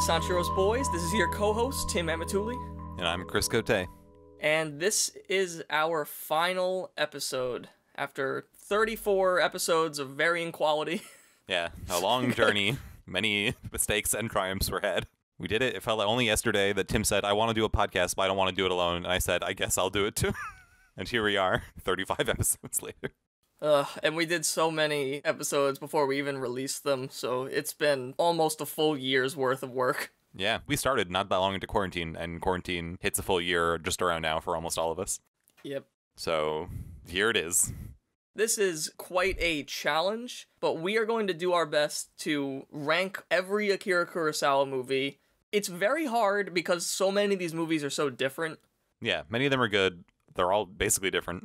Sanchiro's Boys. This is your co-host Tim Amatuli, and I'm Chris Cote. And this is our final episode after 34 episodes of varying quality. Yeah, a long journey. Many mistakes and triumphs were had. We did it. It felt like only yesterday that Tim said, "I want to do a podcast, but I don't want to do it alone." And I said, "I guess I'll do it too." and here we are, 35 episodes later. Uh, and we did so many episodes before we even released them, so it's been almost a full year's worth of work. Yeah, we started not that long into quarantine, and quarantine hits a full year just around now for almost all of us. Yep. So here it is. This is quite a challenge, but we are going to do our best to rank every Akira Kurosawa movie. It's very hard because so many of these movies are so different. Yeah, many of them are good. They're all basically different.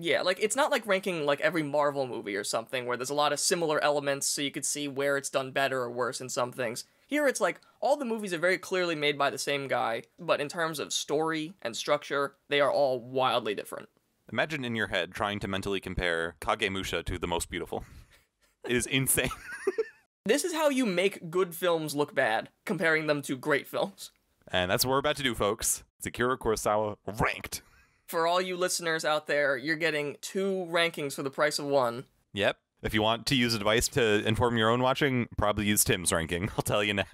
Yeah, like it's not like ranking like every Marvel movie or something where there's a lot of similar elements so you could see where it's done better or worse in some things. Here it's like all the movies are very clearly made by the same guy, but in terms of story and structure, they are all wildly different. Imagine in your head trying to mentally compare Kagemusha to The Most Beautiful. It is insane. this is how you make good films look bad, comparing them to great films. And that's what we're about to do, folks. Sakura Kurosawa ranked for all you listeners out there, you're getting two rankings for the price of one. Yep. If you want to use a device to inform your own watching, probably use Tim's ranking. I'll tell you now.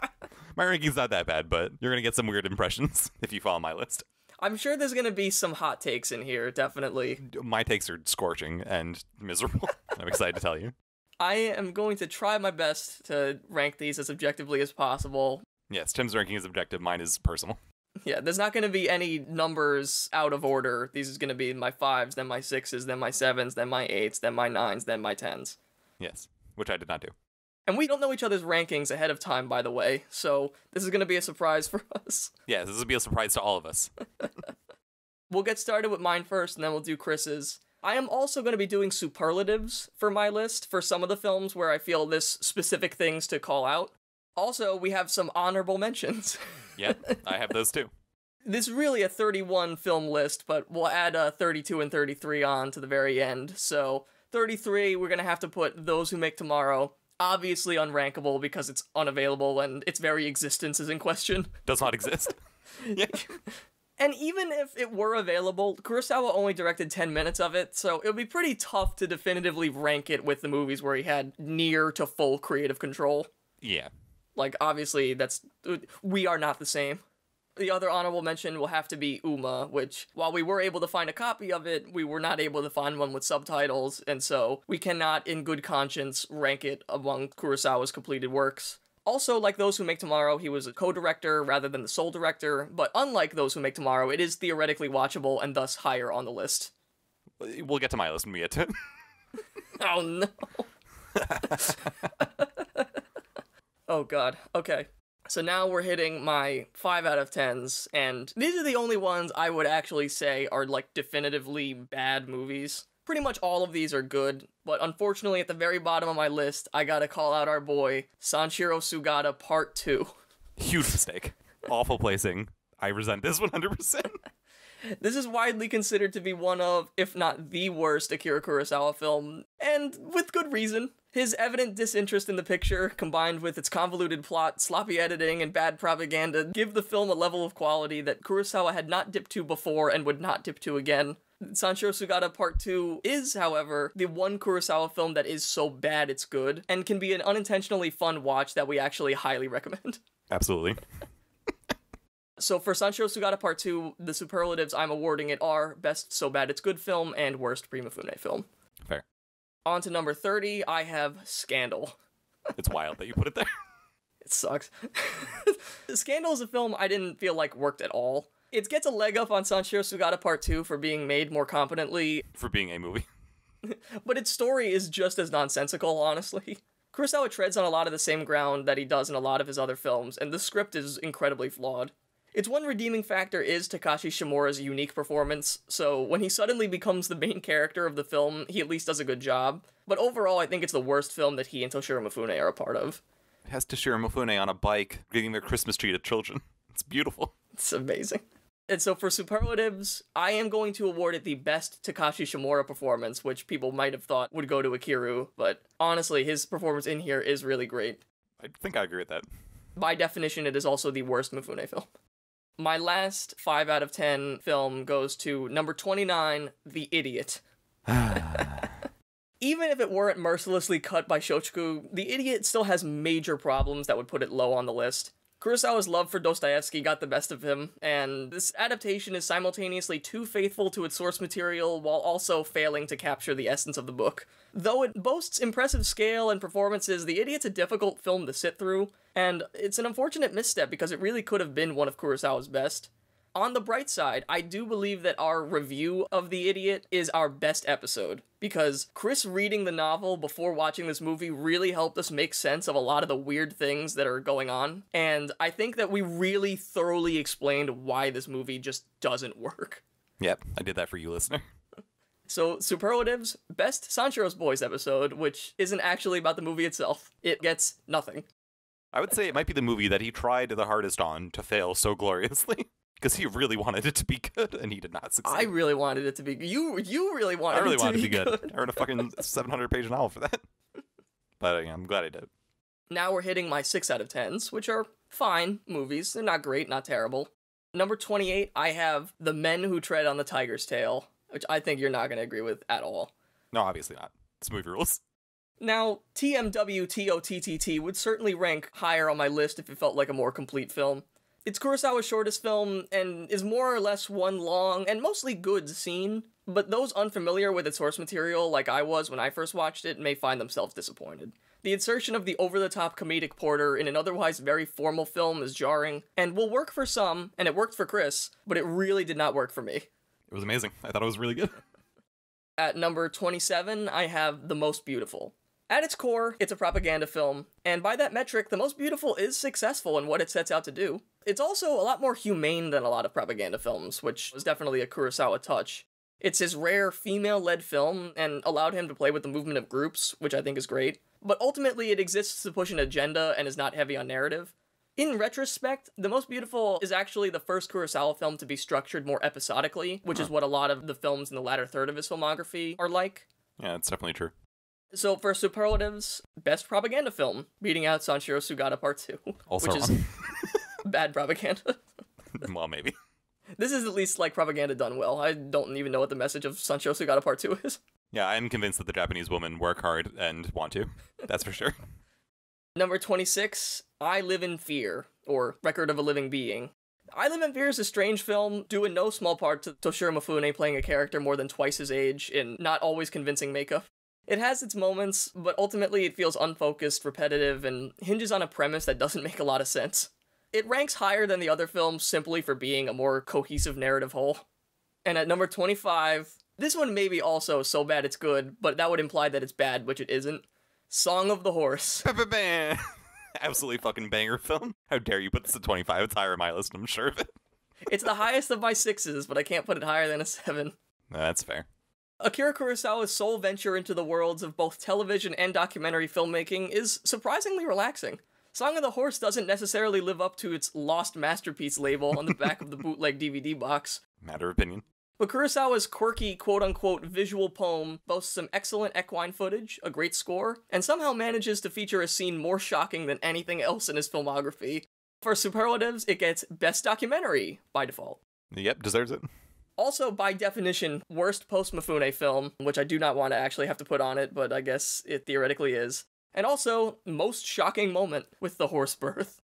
my ranking's not that bad, but you're going to get some weird impressions if you follow my list. I'm sure there's going to be some hot takes in here, definitely. My takes are scorching and miserable. I'm excited to tell you. I am going to try my best to rank these as objectively as possible. Yes, Tim's ranking is objective, mine is personal. Yeah, there's not going to be any numbers out of order. These is going to be my fives, then my sixes, then my sevens, then my eights, then my nines, then my tens. Yes, which I did not do. And we don't know each other's rankings ahead of time, by the way, so this is going to be a surprise for us. Yeah, this will be a surprise to all of us. we'll get started with mine first, and then we'll do Chris's. I am also going to be doing superlatives for my list for some of the films where I feel this specific things to call out. Also, we have some honorable mentions. yep, I have those too. This is really a 31 film list, but we'll add uh, 32 and 33 on to the very end. So, 33, we're going to have to put Those Who Make Tomorrow, obviously unrankable because it's unavailable and its very existence is in question. Does not exist. yeah. And even if it were available, Kurosawa only directed 10 minutes of it, so it would be pretty tough to definitively rank it with the movies where he had near to full creative control. Yeah. Like obviously that's we are not the same. The other honorable mention will have to be Uma, which while we were able to find a copy of it, we were not able to find one with subtitles, and so we cannot in good conscience rank it among Kurosawa's completed works. Also, like those who make tomorrow, he was a co-director rather than the sole director, but unlike those who make tomorrow, it is theoretically watchable and thus higher on the list. We'll get to my list when we get to it. oh no. Oh god. Okay. So now we're hitting my 5 out of 10s, and these are the only ones I would actually say are like definitively bad movies. Pretty much all of these are good, but unfortunately at the very bottom of my list, I gotta call out our boy, Sanshiro Sugata Part 2. Huge mistake. Awful placing. I resent this 100%. This is widely considered to be one of, if not the worst, Akira Kurosawa film, and with good reason. His evident disinterest in the picture, combined with its convoluted plot, sloppy editing, and bad propaganda, give the film a level of quality that Kurosawa had not dipped to before and would not dip to again. Sancho Sugata Part 2 is, however, the one Kurosawa film that is so bad it's good, and can be an unintentionally fun watch that we actually highly recommend. Absolutely. So for Sancho Sugata Part 2, the superlatives I'm awarding it are best so bad it's good film and worst prima fune film. Fair. On to number 30, I have Scandal. it's wild that you put it there. it sucks. Scandal is a film I didn't feel like worked at all. It gets a leg up on Sancho Sugata Part 2 for being made more competently. For being a movie. but its story is just as nonsensical, honestly. Kurosawa treads on a lot of the same ground that he does in a lot of his other films, and the script is incredibly flawed. Its one redeeming factor is Takashi Shimura's unique performance, so when he suddenly becomes the main character of the film, he at least does a good job. But overall, I think it's the worst film that he and Toshiro Mifune are a part of. It has Toshiro Mifune on a bike giving their Christmas tree to children. It's beautiful. It's amazing. And so for superlatives, I am going to award it the best Takashi Shimura performance, which people might have thought would go to Akiru, but honestly, his performance in here is really great. I think I agree with that. By definition, it is also the worst Mifune film. My last 5 out of 10 film goes to number 29, The Idiot. Even if it weren't mercilessly cut by Shochiku, The Idiot still has major problems that would put it low on the list. Kurosawa's love for Dostoevsky got the best of him, and this adaptation is simultaneously too faithful to its source material while also failing to capture the essence of the book. Though it boasts impressive scale and performances, The Idiot's a difficult film to sit through, and it's an unfortunate misstep because it really could have been one of Kurosawa's best on the bright side, I do believe that our review of The Idiot is our best episode because Chris reading the novel before watching this movie really helped us make sense of a lot of the weird things that are going on. And I think that we really thoroughly explained why this movie just doesn't work. Yep, I did that for you, listener. So, superlatives, best Sancho's Boys episode, which isn't actually about the movie itself. It gets nothing. I would say it might be the movie that he tried the hardest on to fail so gloriously. because he really wanted it to be good and he did not succeed. I really wanted it to be you. You really wanted. I really it to wanted be to be good. good. I wrote a fucking seven hundred page novel for that. But yeah, I'm glad I did. Now we're hitting my six out of tens, which are fine movies. They're not great, not terrible. Number twenty eight, I have The Men Who Tread on the Tiger's Tail, which I think you're not going to agree with at all. No, obviously not. It's movie rules. Now, TMW TOTTT would certainly rank higher on my list if it felt like a more complete film. It's Kurosawa's shortest film and is more or less one long and mostly good scene, but those unfamiliar with its source material, like I was when I first watched it, may find themselves disappointed. The insertion of the over the top comedic Porter in an otherwise very formal film is jarring and will work for some, and it worked for Chris, but it really did not work for me. It was amazing. I thought it was really good. At number 27, I have The Most Beautiful. At its core, it's a propaganda film, and by that metric, The Most Beautiful is successful in what it sets out to do. It's also a lot more humane than a lot of propaganda films, which was definitely a Kurosawa touch. It's his rare female led film and allowed him to play with the movement of groups, which I think is great. But ultimately, it exists to push an agenda and is not heavy on narrative. In retrospect, The Most Beautiful is actually the first Kurosawa film to be structured more episodically, which huh. is what a lot of the films in the latter third of his filmography are like. Yeah, that's definitely true. So for superlatives, best propaganda film, beating out Sanshiro Sugata Part 2. Also which wrong. is bad propaganda. well, maybe. This is at least like propaganda done well. I don't even know what the message of Sancho Sugata Part 2 is. Yeah, I'm convinced that the Japanese women work hard and want to. That's for sure. Number 26, I Live in Fear, or Record of a Living Being. I Live in Fear is a strange film, due in no small part to Toshiro Mifune playing a character more than twice his age in not always convincing makeup. It has its moments, but ultimately it feels unfocused, repetitive, and hinges on a premise that doesn't make a lot of sense. It ranks higher than the other films simply for being a more cohesive narrative whole. And at number 25, this one may be also so bad it's good, but that would imply that it's bad, which it isn't. Song of the Horse. Absolutely fucking banger film. How dare you put this at 25? It's higher on my list, I'm sure of it. it's the highest of my sixes, but I can't put it higher than a seven. that's fair. Akira Kurosawa's sole venture into the worlds of both television and documentary filmmaking is surprisingly relaxing. Song of the Horse doesn't necessarily live up to its lost masterpiece label on the back of the bootleg DVD box. Matter of opinion. But Kurosawa's quirky, quote unquote, visual poem boasts some excellent equine footage, a great score, and somehow manages to feature a scene more shocking than anything else in his filmography. For superlatives, it gets Best Documentary by default. Yep, deserves it. Also, by definition, worst post Mifune film, which I do not want to actually have to put on it, but I guess it theoretically is. And also, most shocking moment with the horse birth.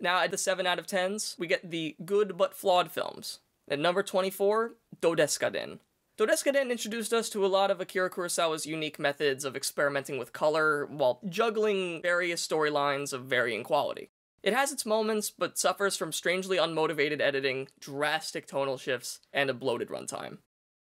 Now, at the 7 out of 10s, we get the good but flawed films. At number 24, Dodeskaden. Dodeskaden introduced us to a lot of Akira Kurosawa's unique methods of experimenting with color while juggling various storylines of varying quality. It has its moments, but suffers from strangely unmotivated editing, drastic tonal shifts, and a bloated runtime.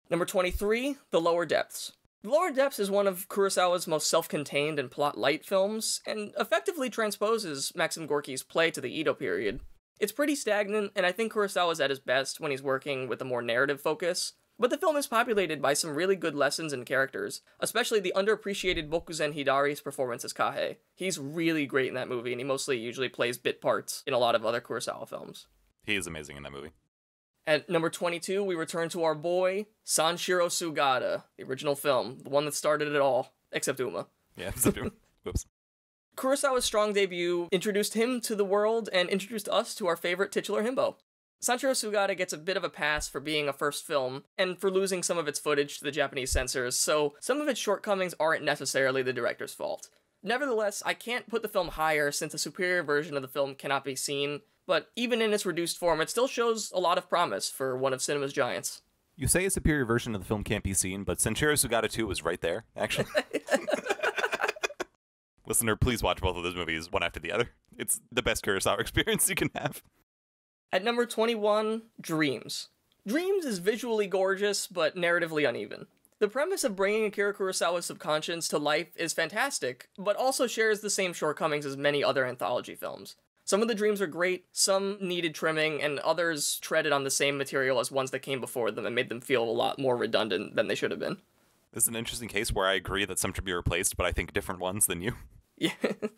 Number 23, The Lower Depths. Lower Depths is one of Kurosawa's most self contained and plot light films, and effectively transposes Maxim Gorky's play to the Edo period. It's pretty stagnant, and I think Kurosawa's at his best when he's working with a more narrative focus, but the film is populated by some really good lessons and characters, especially the underappreciated Bokuzen Hidari's performance as Kahe. He's really great in that movie, and he mostly usually plays bit parts in a lot of other Kurosawa films. He is amazing in that movie. At number 22, we return to our boy, Sanshiro Sugata, the original film, the one that started it all, except Uma. Yeah, except Uma. Whoops. Kurosawa's strong debut introduced him to the world and introduced us to our favorite titular himbo. Sanchiro Sugata gets a bit of a pass for being a first film and for losing some of its footage to the Japanese censors, so some of its shortcomings aren't necessarily the director's fault. Nevertheless, I can't put the film higher since a superior version of the film cannot be seen, but even in its reduced form, it still shows a lot of promise for one of cinema's giants. You say a superior version of the film can't be seen, but Sanchero Sugata 2 was right there, actually. Listener, please watch both of those movies one after the other. It's the best Kurosawa experience you can have. At number 21, Dreams. Dreams is visually gorgeous, but narratively uneven. The premise of bringing Akira Kurosawa's subconscious to life is fantastic, but also shares the same shortcomings as many other anthology films. Some of the dreams were great, some needed trimming, and others treaded on the same material as ones that came before them and made them feel a lot more redundant than they should have been. This is an interesting case where I agree that some should be replaced, but I think different ones than you. Yeah.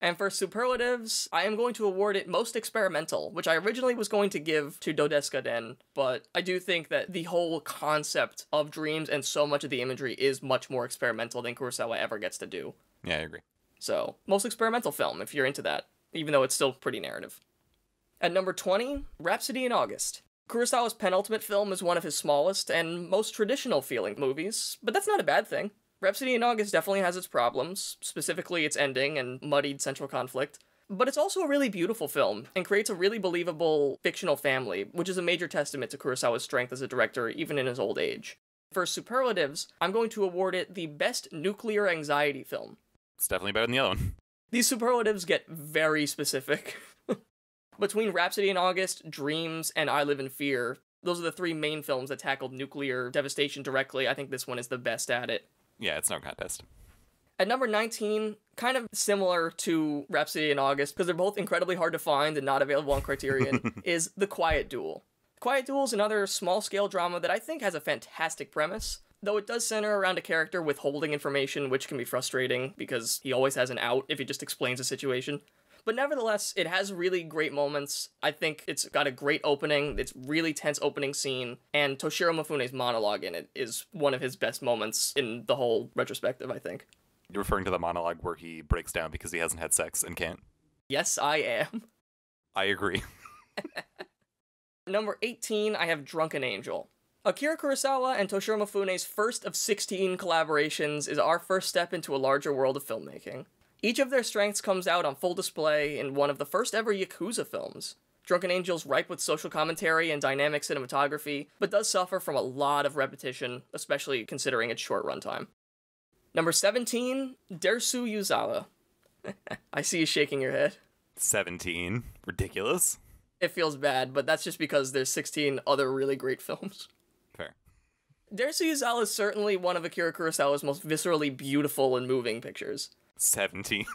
And for superlatives, I am going to award it most experimental, which I originally was going to give to Dodescaden, but I do think that the whole concept of dreams and so much of the imagery is much more experimental than Kurosawa ever gets to do. Yeah, I agree. So, most experimental film, if you're into that even though it's still pretty narrative. At number 20, Rhapsody in August. Kurosawa's penultimate film is one of his smallest and most traditional feeling movies, but that's not a bad thing. Rhapsody in August definitely has its problems, specifically its ending and muddied central conflict, but it's also a really beautiful film and creates a really believable fictional family, which is a major testament to Kurosawa's strength as a director even in his old age. For superlatives, I'm going to award it the best nuclear anxiety film. It's definitely better than the other one. These superlatives get very specific. Between Rhapsody in August, Dreams, and I Live in Fear, those are the three main films that tackled nuclear devastation directly. I think this one is the best at it. Yeah, it's no contest. At number 19, kind of similar to Rhapsody in August, because they're both incredibly hard to find and not available on Criterion, is The Quiet Duel. Quiet Duel is another small scale drama that I think has a fantastic premise though it does center around a character withholding information, which can be frustrating because he always has an out if he just explains a situation. But nevertheless, it has really great moments. I think it's got a great opening. It's really tense opening scene, and Toshiro Mifune's monologue in it is one of his best moments in the whole retrospective. I think. You're referring to the monologue where he breaks down because he hasn't had sex and can't. Yes, I am. I agree. Number 18, I have Drunken Angel. Akira Kurosawa and Toshiro Mifune's first of 16 collaborations is our first step into a larger world of filmmaking. Each of their strengths comes out on full display in one of the first ever Yakuza films. Drunken Angel's ripe with social commentary and dynamic cinematography, but does suffer from a lot of repetition, especially considering its short runtime. Number 17, Dersu Yuzawa. I see you shaking your head. 17. Ridiculous. It feels bad, but that's just because there's 16 other really great films. Darcy Uzal is certainly one of Akira Kurosawa's most viscerally beautiful and moving pictures. 17.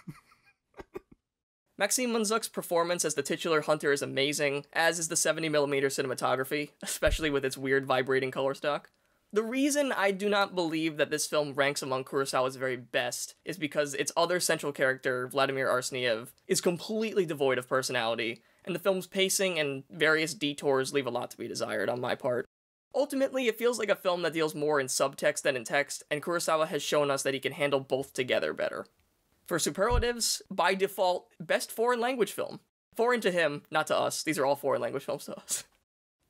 Maxime Munzuk's performance as the titular hunter is amazing, as is the 70mm cinematography, especially with its weird vibrating color stock. The reason I do not believe that this film ranks among Kurosawa's very best is because its other central character, Vladimir Arseniev, is completely devoid of personality, and the film's pacing and various detours leave a lot to be desired on my part. Ultimately, it feels like a film that deals more in subtext than in text, and Kurosawa has shown us that he can handle both together better. For superlatives, by default, best foreign language film. Foreign to him, not to us. These are all foreign language films to us.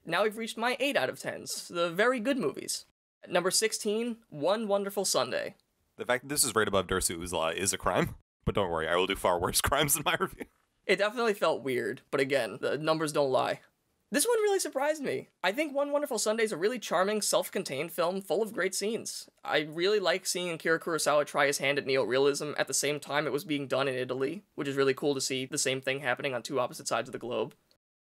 Now we've reached my 8 out of 10s, the very good movies. number 16, One Wonderful Sunday. The fact that this is right above Dersu Uzla is a crime, but don't worry, I will do far worse crimes in my review. It definitely felt weird, but again, the numbers don't lie. This one really surprised me. I think One Wonderful Sunday is a really charming, self contained film full of great scenes. I really like seeing Akira Kurosawa try his hand at neorealism at the same time it was being done in Italy, which is really cool to see the same thing happening on two opposite sides of the globe.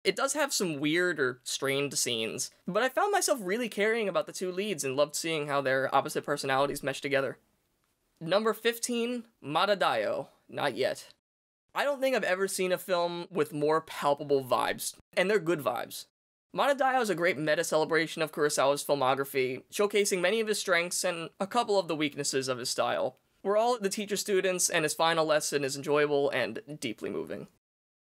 It does have some weird or strained scenes, but I found myself really caring about the two leads and loved seeing how their opposite personalities meshed together. Number 15, Matadayo. Not yet. I don't think I've ever seen a film with more palpable vibes, and they're good vibes. Monadayo is a great meta celebration of Kurosawa's filmography, showcasing many of his strengths and a couple of the weaknesses of his style. We're all the teacher students, and his final lesson is enjoyable and deeply moving.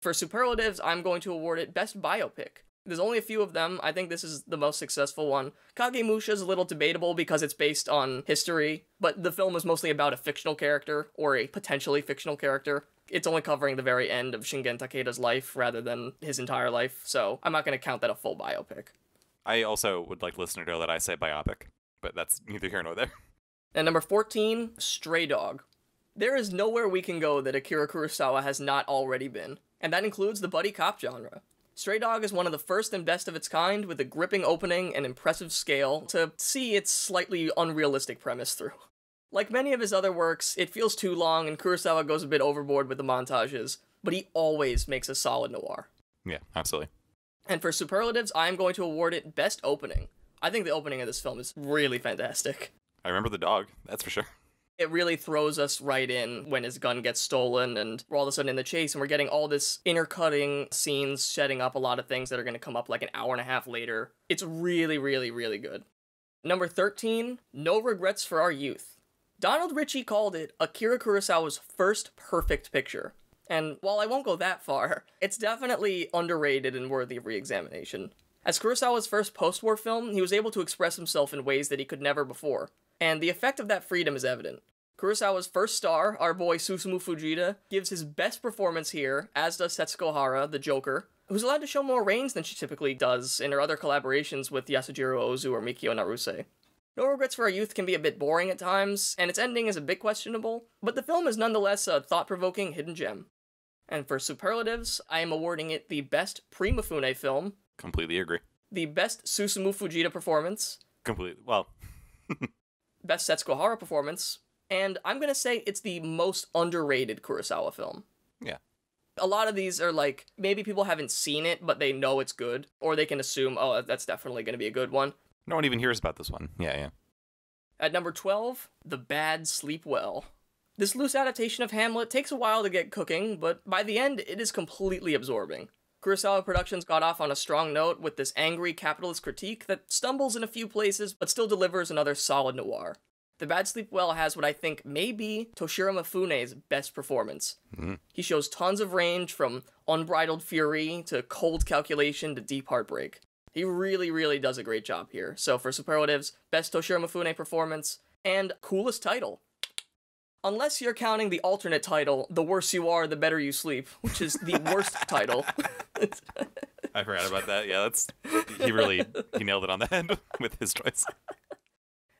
For superlatives, I'm going to award it Best Biopic. There's only a few of them, I think this is the most successful one. Kagemusha is a little debatable because it's based on history, but the film is mostly about a fictional character, or a potentially fictional character, it's only covering the very end of Shingen Takeda's life rather than his entire life, so I'm not going to count that a full biopic. I also would like listener to know that I say biopic, but that's neither here nor there. And number 14, Stray Dog. There is nowhere we can go that Akira Kurosawa has not already been, and that includes the buddy cop genre. Stray Dog is one of the first and best of its kind with a gripping opening and impressive scale to see its slightly unrealistic premise through. Like many of his other works, it feels too long and Kurosawa goes a bit overboard with the montages, but he always makes a solid noir. Yeah, absolutely. And for superlatives, I am going to award it best opening. I think the opening of this film is really fantastic. I remember the dog, that's for sure. It really throws us right in when his gun gets stolen and we're all of a sudden in the chase and we're getting all this intercutting scenes setting up a lot of things that are going to come up like an hour and a half later. It's really, really, really good. Number 13, No Regrets for Our Youth. Donald Ritchie called it Akira Kurosawa's first perfect picture. And while I won't go that far, it's definitely underrated and worthy of re examination. As Kurosawa's first post war film, he was able to express himself in ways that he could never before, and the effect of that freedom is evident. Kurosawa's first star, our boy Susumu Fujita, gives his best performance here, as does Setsuko Hara, the Joker, who's allowed to show more range than she typically does in her other collaborations with Yasujiro Ozu or Mikio Naruse. No Regrets for Our Youth can be a bit boring at times, and its ending is a bit questionable, but the film is nonetheless a thought provoking hidden gem. And for superlatives, I am awarding it the best Primafune film. Completely agree. The best Susumu Fujita performance. Completely. Well. best Setsuko Hara performance. And I'm going to say it's the most underrated Kurosawa film. Yeah a lot of these are like maybe people haven't seen it but they know it's good or they can assume oh that's definitely going to be a good one no one even hears about this one. Yeah, yeah. At number 12, The Bad Sleep Well. This loose adaptation of Hamlet takes a while to get cooking, but by the end, it is completely absorbing. Kurosawa Productions got off on a strong note with this angry capitalist critique that stumbles in a few places but still delivers another solid noir. The Bad Sleep Well has what I think may be Toshiro Mifune's best performance. Mm-hmm. He shows tons of range from unbridled fury to cold calculation to deep heartbreak. He really, really does a great job here. So for superlatives, best Toshiro Mifune performance and coolest title. Unless you're counting the alternate title, the worse you are, the better you sleep, which is the worst title. I forgot about that. Yeah, that's he really he nailed it on the head with his choice.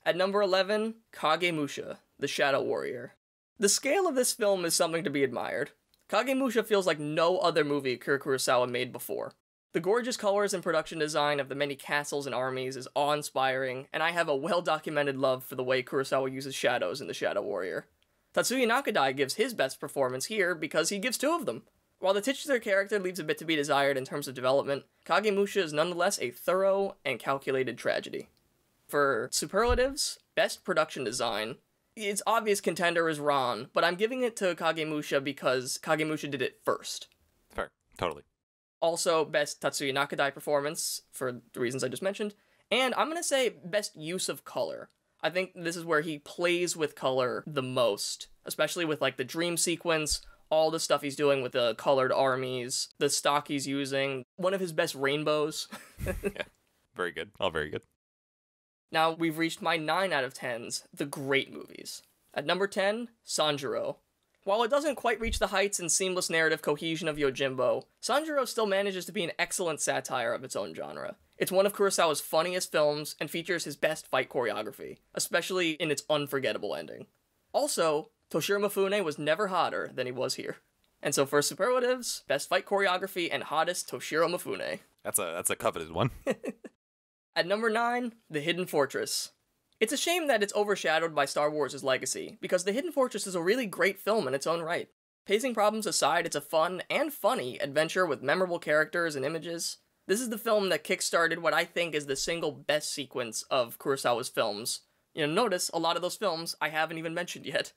At number 11, Kagemusha, the Shadow Warrior. The scale of this film is something to be admired. Kagemusha feels like no other movie Kurosawa made before. The gorgeous colors and production design of the many castles and armies is awe-inspiring, and I have a well-documented love for the way Kurosawa uses shadows in The Shadow Warrior. Tatsuya Nakadai gives his best performance here because he gives two of them. While the titular character leaves a bit to be desired in terms of development, Kagemusha is nonetheless a thorough and calculated tragedy. For superlatives, best production design, its obvious contender is Ron, but I'm giving it to Kagemusha because Kagemusha did it first. Fair, totally also best Tatsuya Nakadai performance for the reasons I just mentioned, and I'm gonna say best use of color. I think this is where he plays with color the most, especially with like the dream sequence, all the stuff he's doing with the colored armies, the stock he's using, one of his best rainbows. yeah, very good. All very good. Now we've reached my 9 out of 10s, the great movies. At number 10, Sanjuro. While it doesn't quite reach the heights and seamless narrative cohesion of Yojimbo, Sanjuro still manages to be an excellent satire of its own genre. It's one of Kurosawa's funniest films and features his best fight choreography, especially in its unforgettable ending. Also, Toshiro Mifune was never hotter than he was here. And so for superlatives, best fight choreography and hottest Toshiro Mifune. That's a that's a coveted one. At number 9, The Hidden Fortress, it's a shame that it's overshadowed by Star Wars' legacy, because The Hidden Fortress is a really great film in its own right. Pacing problems aside, it's a fun and funny adventure with memorable characters and images. This is the film that kickstarted what I think is the single best sequence of Kurosawa's films. You know, notice a lot of those films I haven't even mentioned yet.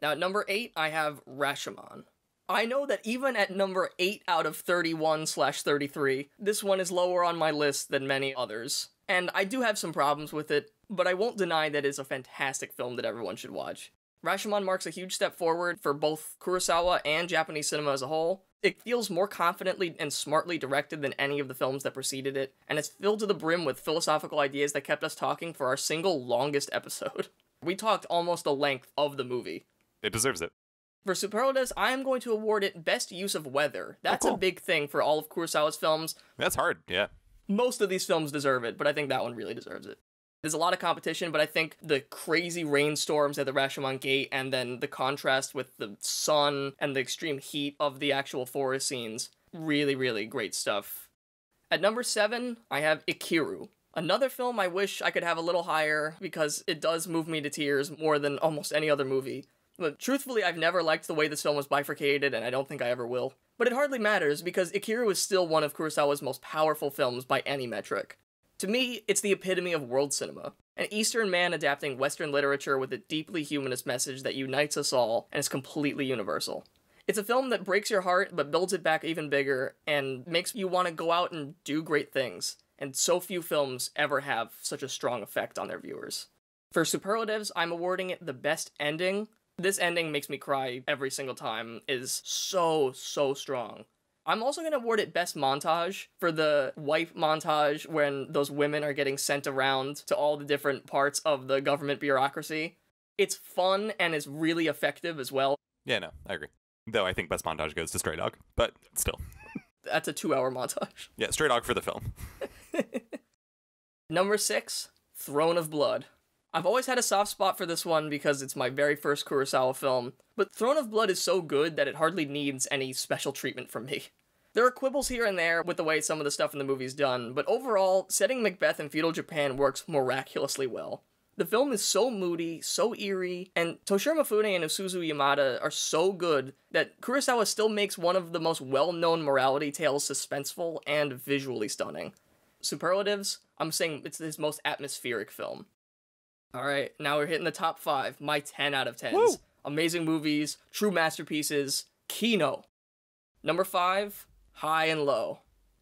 Now, at number 8, I have Rashomon. I know that even at number 8 out of 31 slash 33, this one is lower on my list than many others. And I do have some problems with it, but I won't deny that it's a fantastic film that everyone should watch. Rashomon marks a huge step forward for both Kurosawa and Japanese cinema as a whole. It feels more confidently and smartly directed than any of the films that preceded it, and it's filled to the brim with philosophical ideas that kept us talking for our single longest episode. We talked almost the length of the movie. It deserves it. For superlatives, I am going to award it best use of weather. Oh, That's oh, cool. a big thing for all of Kurosawa's films. That's hard, yeah. Most of these films deserve it, but I think that one really deserves it. There's a lot of competition, but I think the crazy rainstorms at the Rashomon Gate and then the contrast with the sun and the extreme heat of the actual forest scenes, really, really great stuff. At number seven, I have Ikiru. Another film I wish I could have a little higher because it does move me to tears more than almost any other movie. But truthfully, I've never liked the way this film was bifurcated, and I don't think I ever will. But it hardly matters because Ikiru is still one of Kurosawa's most powerful films by any metric. To me, it's the epitome of world cinema. An Eastern man adapting Western literature with a deeply humanist message that unites us all and is completely universal. It's a film that breaks your heart but builds it back even bigger and makes you want to go out and do great things. And so few films ever have such a strong effect on their viewers. For superlatives, I'm awarding it the best ending. This ending makes me cry every single time, it is so, so strong. I'm also going to award it best montage for the wife montage when those women are getting sent around to all the different parts of the government bureaucracy. It's fun and it's really effective as well. Yeah, no, I agree. Though I think best montage goes to Stray Dog, but still. That's a two hour montage. Yeah, Stray Dog for the film. Number six, Throne of Blood. I've always had a soft spot for this one because it's my very first Kurosawa film, but Throne of Blood is so good that it hardly needs any special treatment from me. There are quibbles here and there with the way some of the stuff in the movie's done, but overall, setting Macbeth in feudal Japan works miraculously well. The film is so moody, so eerie, and Toshiro Mifune and Isuzu Yamada are so good that Kurosawa still makes one of the most well-known morality tales suspenseful and visually stunning. Superlatives? I'm saying it's his most atmospheric film. All right, now we're hitting the top five. My 10 out of 10s. Woo! Amazing movies, true masterpieces, Kino. Number five, High and Low.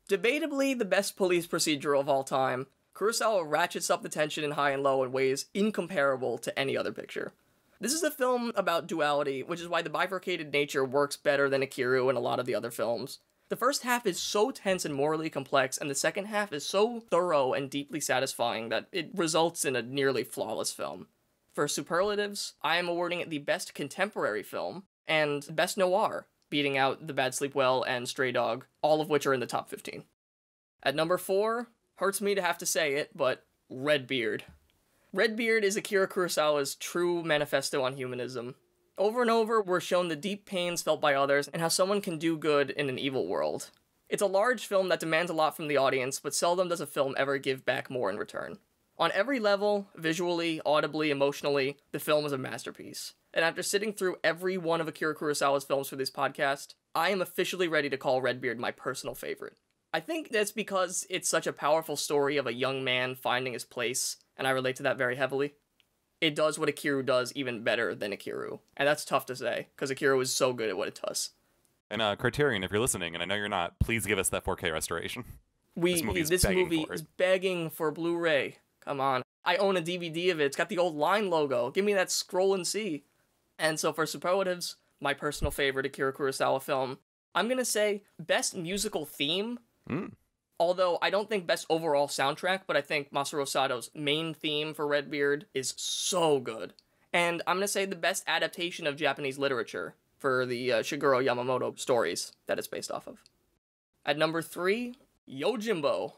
Debatably the best police procedural of all time, Kurosawa ratchets up the tension in High and Low in ways incomparable to any other picture. This is a film about duality, which is why the bifurcated nature works better than Akiru and a lot of the other films. The first half is so tense and morally complex, and the second half is so thorough and deeply satisfying that it results in a nearly flawless film. For superlatives, I am awarding it the best contemporary film and best noir, beating out The Bad Sleep Well and Stray Dog, all of which are in the top 15. At number 4, hurts me to have to say it, but Redbeard. Redbeard is Akira Kurosawa's true manifesto on humanism, over and over, we're shown the deep pains felt by others and how someone can do good in an evil world. It's a large film that demands a lot from the audience, but seldom does a film ever give back more in return. On every level, visually, audibly, emotionally, the film is a masterpiece. And after sitting through every one of Akira Kurosawa's films for this podcast, I am officially ready to call Redbeard my personal favorite. I think that's because it's such a powerful story of a young man finding his place, and I relate to that very heavily it does what Akiru does even better than Akiru. And that's tough to say because Akiru is so good at what it does. And uh, Criterion, if you're listening, and I know you're not, please give us that 4K restoration. We this movie, is, this begging movie is begging for Blu-ray. Come on, I own a DVD of it. It's got the old Line logo. Give me that scroll and see. And so for superlatives, my personal favorite Akira Kurosawa film, I'm gonna say best musical theme. Mm. Although I don't think best overall soundtrack, but I think Masaru Sato's main theme for Redbeard is so good. And I'm gonna say the best adaptation of Japanese literature for the uh, Shigeru Yamamoto stories that it's based off of. At number three, Yojimbo.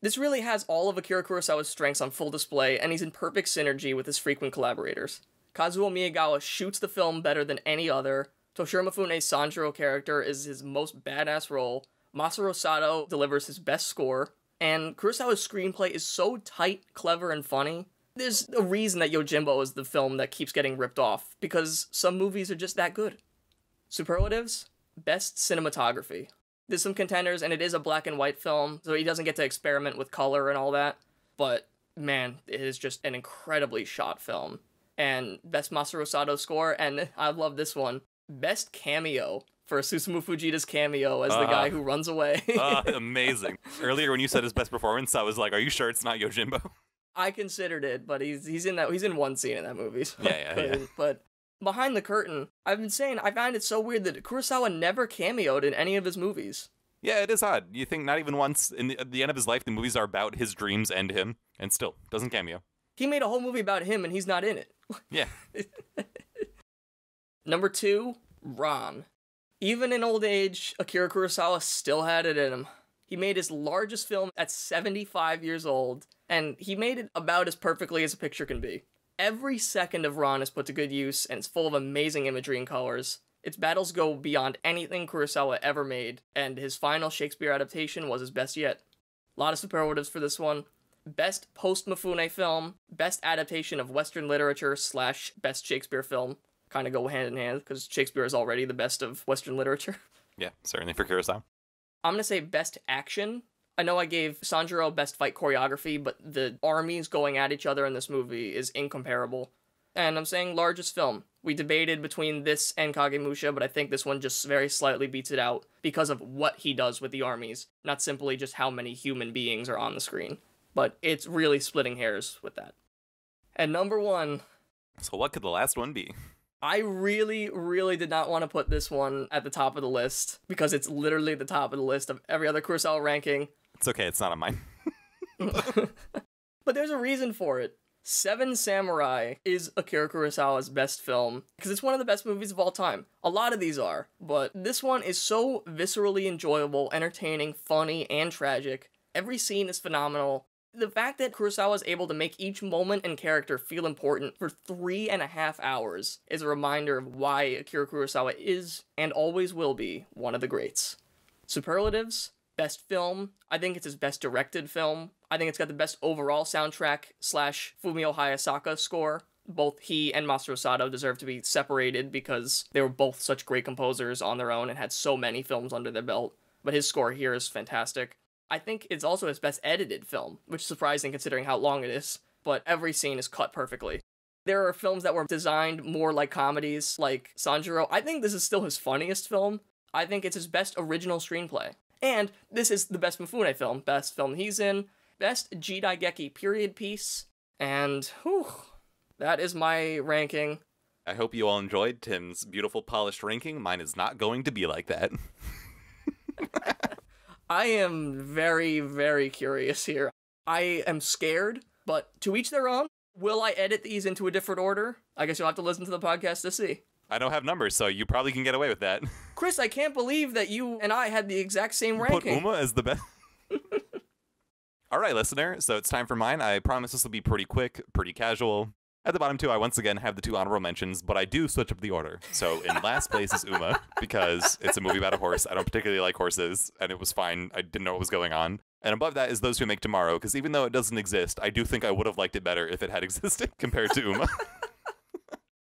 This really has all of Akira Kurosawa's strengths on full display, and he's in perfect synergy with his frequent collaborators. Kazuo Miyagawa shoots the film better than any other. Toshiro Mifune's Sanjiro character is his most badass role, Masaru Sato delivers his best score, and Kurosawa's screenplay is so tight, clever, and funny. There's a reason that Yojimbo is the film that keeps getting ripped off, because some movies are just that good. Superlatives? Best cinematography. There's some contenders, and it is a black and white film, so he doesn't get to experiment with color and all that, but man, it is just an incredibly shot film. And best Masaru Sato score, and I love this one. Best cameo for Susumu Fujita's cameo as uh, the guy ah. who runs away. uh, amazing. Earlier when you said his best performance, I was like, "Are you sure it's not Yojimbo?" I considered it, but he's he's in that he's in one scene in that movie. So yeah, yeah, yeah. But behind the curtain, I've been saying I find it so weird that Kurosawa never cameoed in any of his movies. Yeah, it is odd. You think not even once in the, the end of his life, the movies are about his dreams and him, and still doesn't cameo. He made a whole movie about him, and he's not in it. Yeah. Number two, Ron. Even in old age, Akira Kurosawa still had it in him. He made his largest film at 75 years old, and he made it about as perfectly as a picture can be. Every second of Ron is put to good use, and it's full of amazing imagery and colors. Its battles go beyond anything Kurosawa ever made, and his final Shakespeare adaptation was his best yet. A lot of superlatives for this one. Best post Mifune film, best adaptation of Western literature slash best Shakespeare film, kind of go hand in hand because Shakespeare is already the best of Western literature. Yeah, certainly for Kurosawa. I'm going to say best action. I know I gave Sanjuro best fight choreography, but the armies going at each other in this movie is incomparable. And I'm saying largest film. We debated between this and Kagemusha, but I think this one just very slightly beats it out because of what he does with the armies, not simply just how many human beings are on the screen. But it's really splitting hairs with that. And number one. So, what could the last one be? I really, really did not want to put this one at the top of the list because it's literally the top of the list of every other Kurosawa ranking. It's okay, it's not on mine. but there's a reason for it. Seven Samurai is Akira Kurosawa's best film because it's one of the best movies of all time. A lot of these are, but this one is so viscerally enjoyable, entertaining, funny, and tragic. Every scene is phenomenal. The fact that Kurosawa is able to make each moment and character feel important for three and a half hours is a reminder of why Akira Kurosawa is, and always will be, one of the greats. Superlatives, best film. I think it's his best directed film. I think it's got the best overall soundtrack slash Fumio Hayasaka score. Both he and Masaru Sato deserve to be separated because they were both such great composers on their own and had so many films under their belt. But his score here is fantastic. I think it's also his best edited film, which is surprising considering how long it is, but every scene is cut perfectly. There are films that were designed more like comedies, like Sanjuro. I think this is still his funniest film. I think it's his best original screenplay. And this is the best Mifune film, best film he's in, best Jidaigeki period piece, and whew, that is my ranking. I hope you all enjoyed Tim's beautiful polished ranking. Mine is not going to be like that. I am very, very curious here. I am scared, but to each their own. Will I edit these into a different order? I guess you'll have to listen to the podcast to see. I don't have numbers, so you probably can get away with that. Chris, I can't believe that you and I had the exact same you ranking. Put Uma as the best. All right, listener. So it's time for mine. I promise this will be pretty quick, pretty casual. At the bottom two, I once again have the two honorable mentions, but I do switch up the order. So in last place is Uma because it's a movie about a horse. I don't particularly like horses, and it was fine. I didn't know what was going on. And above that is Those Who Make Tomorrow, because even though it doesn't exist, I do think I would have liked it better if it had existed compared to Uma.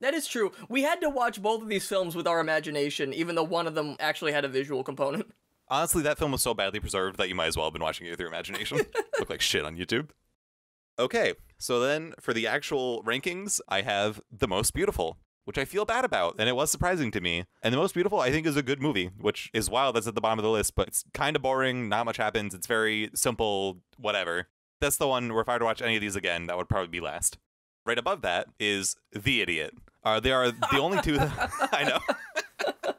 That is true. We had to watch both of these films with our imagination, even though one of them actually had a visual component. Honestly, that film was so badly preserved that you might as well have been watching it through your imagination. Look like shit on YouTube. Okay, so then for the actual rankings, I have The Most Beautiful, which I feel bad about, and it was surprising to me. And The Most Beautiful, I think, is a good movie, which is wild. That's at the bottom of the list, but it's kind of boring. Not much happens. It's very simple, whatever. That's the one where if I were to watch any of these again, that would probably be last. Right above that is The Idiot. Uh, they are the only two that I know.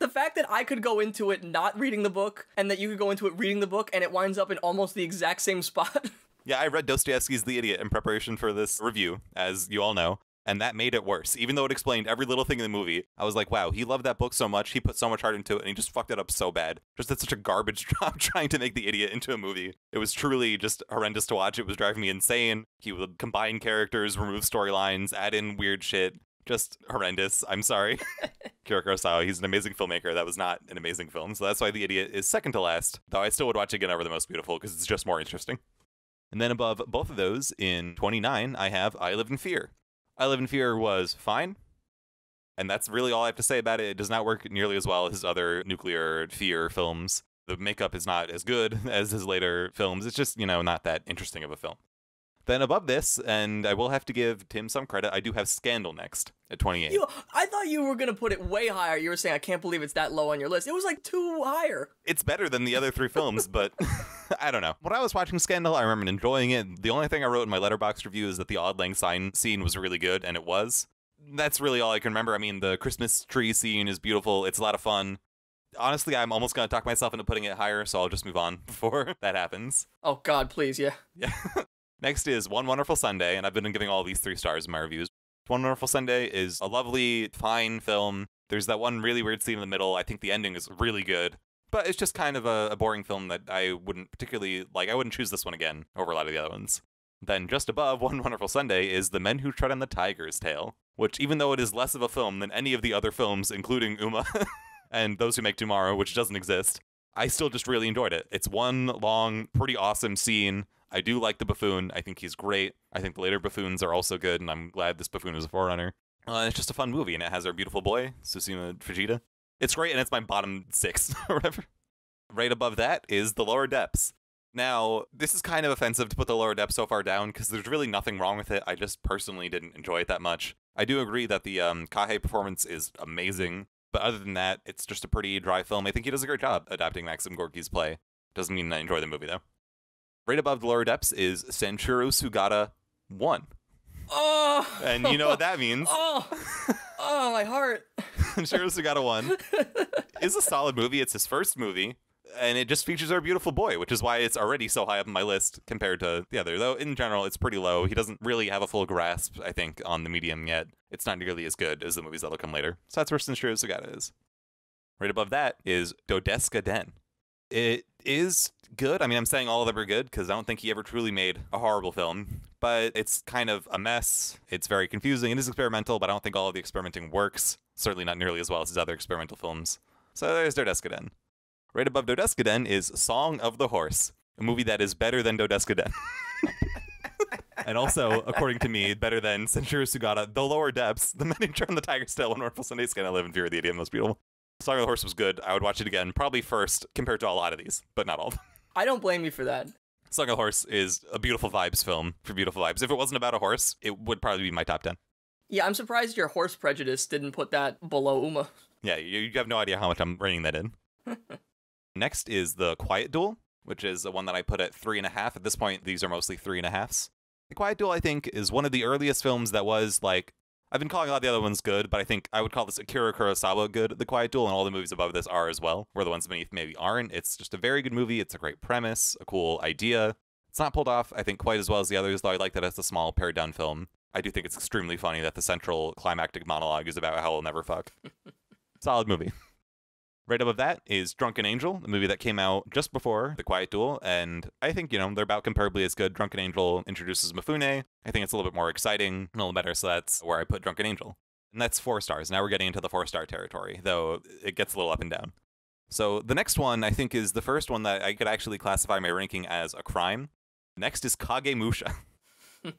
The fact that I could go into it not reading the book and that you could go into it reading the book and it winds up in almost the exact same spot. yeah, I read Dostoevsky's The Idiot in preparation for this review, as you all know, and that made it worse. Even though it explained every little thing in the movie, I was like, wow, he loved that book so much, he put so much heart into it, and he just fucked it up so bad. Just did such a garbage job trying to make The Idiot into a movie. It was truly just horrendous to watch. It was driving me insane. He would combine characters, remove storylines, add in weird shit just horrendous. I'm sorry. Kira Kurosawa, he's an amazing filmmaker. That was not an amazing film. So that's why The Idiot is second to last, though I still would watch again over The Most Beautiful because it's just more interesting. And then above both of those in 29, I have I Live in Fear. I Live in Fear was fine. And that's really all I have to say about it. It does not work nearly as well as his other nuclear fear films. The makeup is not as good as his later films. It's just, you know, not that interesting of a film. Then above this, and I will have to give Tim some credit, I do have Scandal next at 28. You, I thought you were going to put it way higher. You were saying, I can't believe it's that low on your list. It was like two higher. It's better than the other three films, but I don't know. When I was watching Scandal, I remember enjoying it. The only thing I wrote in my letterbox review is that the Odd Lang Syne scene was really good, and it was. That's really all I can remember. I mean, the Christmas tree scene is beautiful, it's a lot of fun honestly, I'm almost going to talk myself into putting it higher, so I'll just move on before that happens. Oh, God, please, yeah. Yeah. Next is One Wonderful Sunday, and I've been giving all these three stars in my reviews. One Wonderful Sunday is a lovely, fine film. There's that one really weird scene in the middle. I think the ending is really good, but it's just kind of a, a boring film that I wouldn't particularly like. I wouldn't choose this one again over a lot of the other ones. Then, just above One Wonderful Sunday is The Men Who Tread on the Tiger's Tail, which, even though it is less of a film than any of the other films, including Uma and Those Who Make Tomorrow, which doesn't exist, I still just really enjoyed it. It's one long, pretty awesome scene I do like the buffoon. I think he's great. I think the later buffoons are also good, and I'm glad this buffoon is a forerunner. Uh, it's just a fun movie, and it has our beautiful boy Susuma Fujita. It's great, and it's my bottom six or whatever. Right above that is the lower depths. Now, this is kind of offensive to put the lower Depths so far down because there's really nothing wrong with it. I just personally didn't enjoy it that much. I do agree that the um, Kahe performance is amazing, but other than that, it's just a pretty dry film. I think he does a great job adapting Maxim Gorky's play. Doesn't mean I enjoy the movie though right above the lower depths is Sanchuro Sugata 1. Oh! And you know what that means. Oh! Oh, my heart. Sanchuro Sugata 1 is a solid movie. It's his first movie. And it just features our beautiful boy, which is why it's already so high up on my list compared to the other. Though in general, it's pretty low. He doesn't really have a full grasp, I think, on the medium yet. It's not nearly as good as the movies that'll come later. So that's where Sanchuro Sugata is. Right above that is Dodeska Den. It is good. I mean, I'm saying all of them are good because I don't think he ever truly made a horrible film, but it's kind of a mess. It's very confusing. It is experimental, but I don't think all of the experimenting works. Certainly not nearly as well as his other experimental films. So there's Dodescaden. Right above Dodescaden is Song of the Horse, a movie that is better than Dodescaden. and also, according to me, better than Century Sugata, The Lower Depths, The Manager and the Tiger's Tail, and Wonderful Sunday Skin, I Live in Fear of the Idiot, Most Beautiful. Song of the Horse was good. I would watch it again, probably first compared to a lot of these, but not all of them. I don't blame you for that. Song of Horse is a beautiful vibes film for beautiful vibes. If it wasn't about a horse, it would probably be my top 10. Yeah, I'm surprised your horse prejudice didn't put that below Uma. Yeah, you have no idea how much I'm bringing that in. Next is The Quiet Duel, which is the one that I put at three and a half. At this point, these are mostly three and a halfs. The Quiet Duel, I think, is one of the earliest films that was like I've been calling a lot of the other ones good, but I think I would call this Akira Kurosawa good. The Quiet Duel and all the movies above this are as well, where the ones beneath maybe aren't. It's just a very good movie. It's a great premise, a cool idea. It's not pulled off, I think, quite as well as the others, though I like that it's a small, pared down film. I do think it's extremely funny that the central climactic monologue is about how we'll never fuck. Solid movie. Right above that is Drunken Angel, the movie that came out just before The Quiet Duel. And I think, you know, they're about comparably as good. Drunken Angel introduces Mifune. I think it's a little bit more exciting, a little better. So that's where I put Drunken Angel. And that's four stars. Now we're getting into the four star territory, though it gets a little up and down. So the next one, I think, is the first one that I could actually classify my ranking as a crime. Next is Kage Musha.